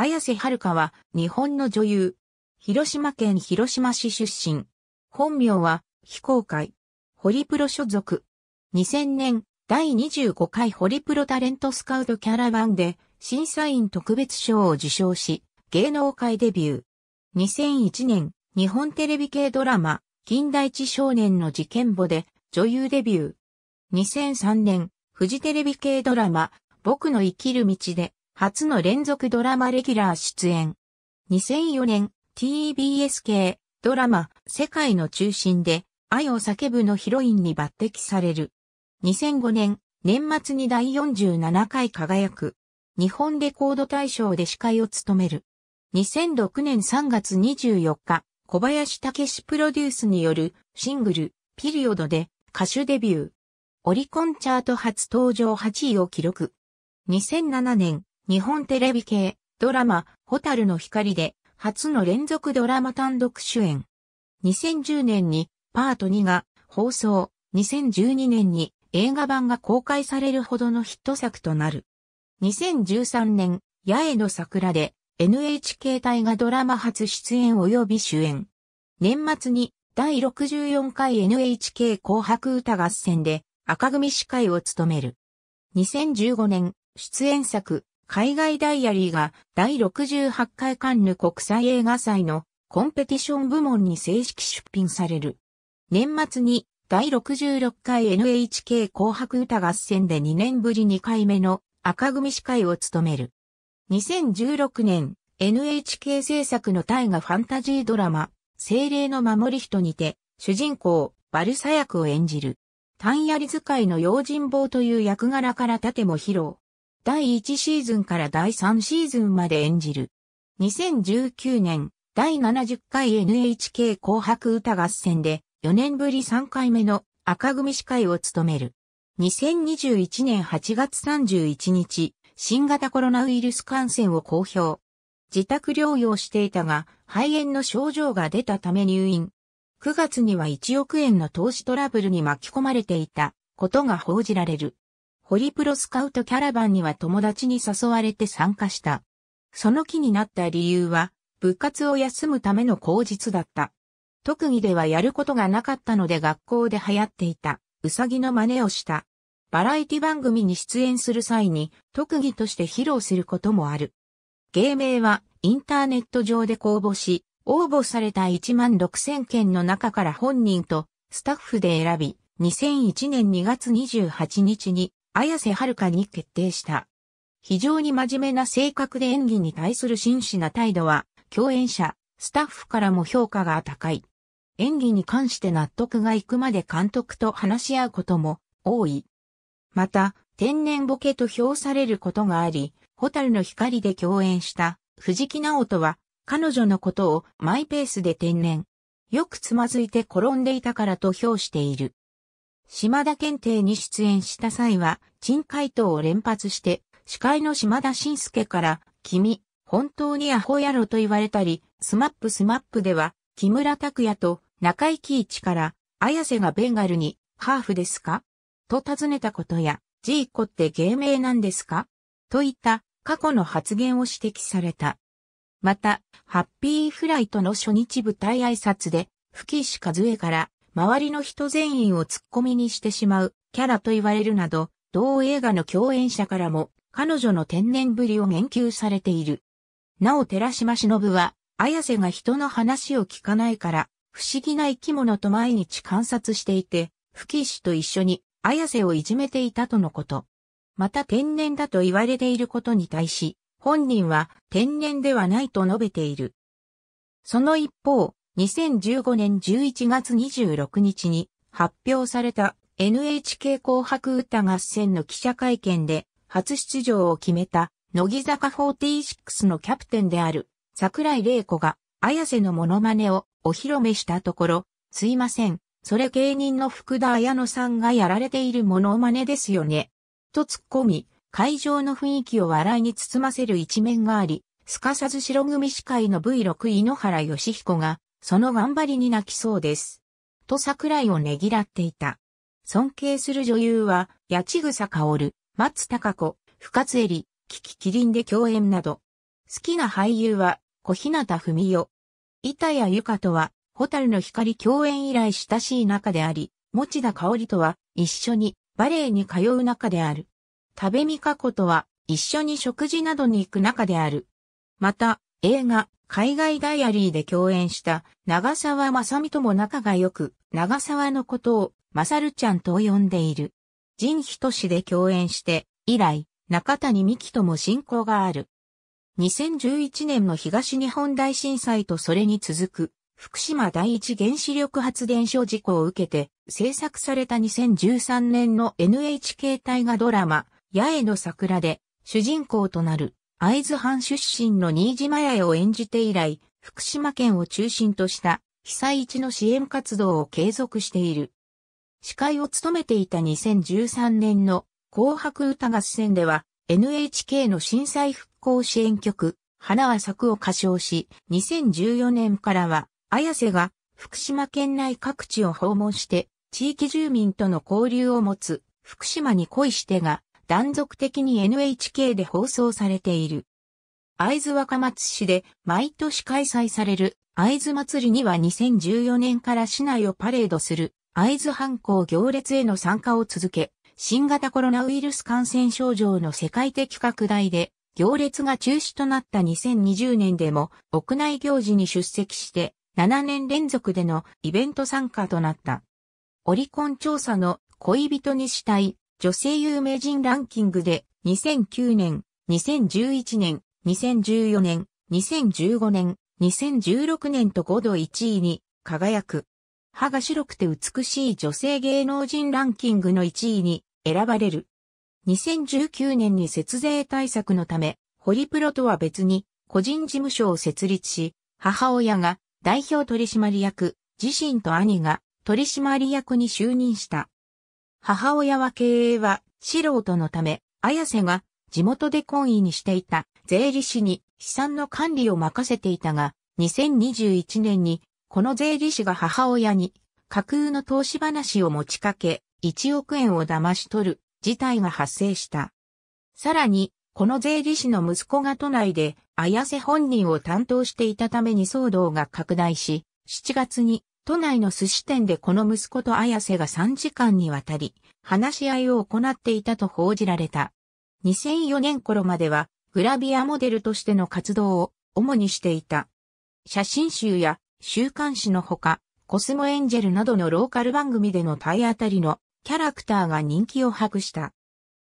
綾瀬はるかは日本の女優。広島県広島市出身。本名は非公開。ホリプロ所属。2000年第25回ホリプロタレントスカウトキャラバンで審査員特別賞を受賞し芸能界デビュー。2001年日本テレビ系ドラマ近代一少年の事件簿で女優デビュー。2003年フジテレビ系ドラマ僕の生きる道で初の連続ドラマレギュラー出演。2004年 TBS 系ドラマ世界の中心で愛を叫ぶのヒロインに抜擢される。2005年年末に第47回輝く日本レコード大賞で司会を務める。2006年3月24日小林武史プロデュースによるシングルピリオドで歌手デビュー。オリコンチャート初登場8位を記録。2007年日本テレビ系、ドラマ、ホタルの光で、初の連続ドラマ単独主演。2010年に、パート2が放送、2012年に映画版が公開されるほどのヒット作となる。2013年、八重の桜で NHK 大河ドラマ初出演及び主演。年末に第64回 NHK 紅白歌合戦で赤組司会を務める。2015年、出演作海外ダイアリーが第68回カンヌ国際映画祭のコンペティション部門に正式出品される。年末に第66回 NHK 紅白歌合戦で2年ぶり2回目の赤組司会を務める。2016年 NHK 制作の大河ファンタジードラマ、精霊の守り人にて、主人公、バルサ役を演じる。単リ使いの用心棒という役柄から盾も披露。第1シーズンから第3シーズンまで演じる。2019年、第70回 NHK 紅白歌合戦で、4年ぶり3回目の赤組司会を務める。2021年8月31日、新型コロナウイルス感染を公表。自宅療養していたが、肺炎の症状が出たため入院。9月には1億円の投資トラブルに巻き込まれていたことが報じられる。ホリプロスカウトキャラバンには友達に誘われて参加した。その気になった理由は、部活を休むための口実だった。特技ではやることがなかったので学校で流行っていた、うさぎの真似をした。バラエティ番組に出演する際に特技として披露することもある。芸名はインターネット上で公募し、応募された1万6000件の中から本人とスタッフで選び、2001年2月28日に綾瀬はるかに決定した。非常に真面目な性格で演技に対する真摯な態度は、共演者、スタッフからも評価が高い。演技に関して納得がいくまで監督と話し合うことも多い。また、天然ボケと評されることがあり、ホタルの光で共演した藤木直人は、彼女のことをマイペースで天然。よくつまずいて転んでいたからと評している。島田検定に出演した際は、陳回答を連発して、司会の島田晋介から、君、本当にアホやろと言われたり、スマップスマップでは、木村拓哉と中井貴一から、綾瀬がベンガルに、ハーフですかと尋ねたことや、ジーコって芸名なんですかといった過去の発言を指摘された。また、ハッピーフライトの初日舞台挨拶で、吹石和恵から、周りの人全員を突っ込みにしてしまうキャラと言われるなど、同映画の共演者からも彼女の天然ぶりを言及されている。なお寺島忍は、綾瀬が人の話を聞かないから、不思議な生き物と毎日観察していて、吹石と一緒に綾瀬をいじめていたとのこと。また天然だと言われていることに対し、本人は天然ではないと述べている。その一方、2015年11月26日に発表された NHK 紅白歌合戦の記者会見で初出場を決めた乃木坂46のキャプテンである桜井玲子が綾瀬のモノマネをお披露目したところ、すいません、それ芸人の福田綾乃さんがやられているモノマネですよね。と突っ込み、会場の雰囲気を笑いに包ませる一面があり、すかさず白組司会の V6 井ノ原義彦が、その頑張りに泣きそうです。と桜井をねぎらっていた。尊敬する女優は、八千草薫、松高子、深津絵里、キキキリンで共演など。好きな俳優は、小日向文世。板谷由香とは、ホタルの光共演以来親しい仲であり、持田香織とは、一緒に、バレエに通う仲である。多部美香子とは、一緒に食事などに行く仲である。また、映画、海外ダイアリーで共演した長沢正美とも仲が良く、長沢のことをまさるちゃんと呼んでいる。仁仁しで共演して、以来、中谷美紀とも親交がある。2011年の東日本大震災とそれに続く、福島第一原子力発電所事故を受けて、制作された2013年の NHK 大河ドラマ、八重の桜で、主人公となる。会津藩出身の新島屋を演じて以来、福島県を中心とした被災地の支援活動を継続している。司会を務めていた2013年の紅白歌合戦では NHK の震災復興支援局花は咲くを歌唱し、2014年からは綾瀬が福島県内各地を訪問して地域住民との交流を持つ福島に恋してが断続的に NHK で放送されている。会津若松市で毎年開催される会津祭りには2014年から市内をパレードする会津反抗行列への参加を続け、新型コロナウイルス感染症状の世界的拡大で行列が中止となった2020年でも屋内行事に出席して7年連続でのイベント参加となった。オリコン調査の恋人にしたい女性有名人ランキングで2009年、2011年、2014年、2015年、2016年と5度1位に輝く。歯が白くて美しい女性芸能人ランキングの1位に選ばれる。2019年に節税対策のため、ホリプロとは別に個人事務所を設立し、母親が代表取締役、自身と兄が取締役に就任した。母親は経営は素人のため、綾瀬が地元で懇意にしていた税理士に資産の管理を任せていたが、2021年にこの税理士が母親に架空の投資話を持ちかけ、1億円を騙し取る事態が発生した。さらに、この税理士の息子が都内で綾瀬本人を担当していたために騒動が拡大し、7月に都内の寿司店でこの息子と綾瀬が3時間にわたり、話し合いを行っていたと報じられた。2004年頃までは、グラビアモデルとしての活動を主にしていた。写真集や週刊誌のほか、コスモエンジェルなどのローカル番組での体当たりのキャラクターが人気を博した。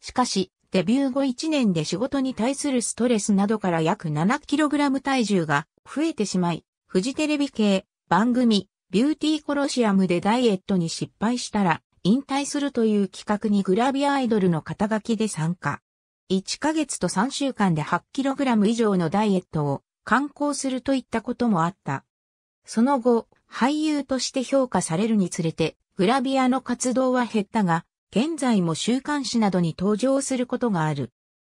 しかし、デビュー後1年で仕事に対するストレスなどから約 7kg 体重が増えてしまい、フジテレビ系、番組、ビューティーコロシアムでダイエットに失敗したら、引退するという企画にグラビアアイドルの肩書きで参加。1ヶ月と3週間で 8kg 以上のダイエットを観光するといったこともあった。その後、俳優として評価されるにつれて、グラビアの活動は減ったが、現在も週刊誌などに登場することがある。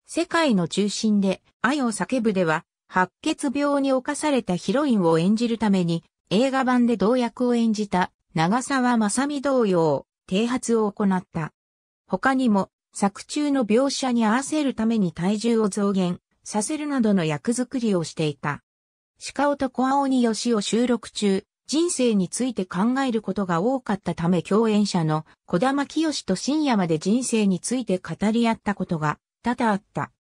世界の中心で愛を叫ぶでは、白血病に侵されたヒロインを演じるために映画版で同役を演じた長沢正美同様、啓発を行った。他にも、作中の描写に合わせるために体重を増減させるなどの役作りをしていた。鹿男青に吉を収録中、人生について考えることが多かったため共演者の小玉清と深夜まで人生について語り合ったことが多々あった。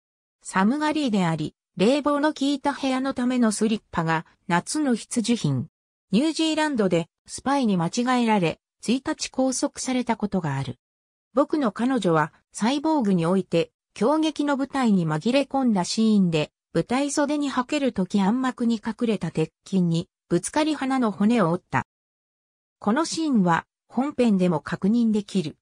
寒がりであり、冷房の効いた部屋のためのスリッパが夏の必需品。ニュージーランドでスパイに間違えられ、1日拘束されたことがある。僕の彼女はサイボーグにおいて、強撃の舞台に紛れ込んだシーンで、舞台袖に履ける時暗幕に隠れた鉄筋に、ぶつかり鼻の骨を折った。このシーンは本編でも確認できる。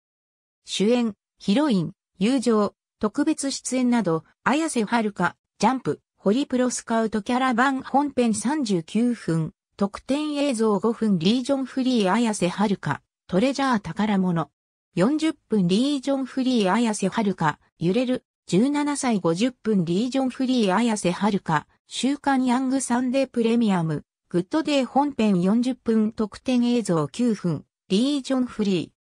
主演、ヒロイン、友情、特別出演など、綾瀬はるか、ジャンプ、ホリプロスカウトキャラ版本編39分、特典映像5分リージョンフリー綾瀬はるか、トレジャー宝物。40分リージョンフリー綾瀬はるか、揺れる。17歳50分リージョンフリー綾瀬はるか、週刊ヤングサンデープレミアム、グッドデー本編40分特典映像9分、リージョンフリー。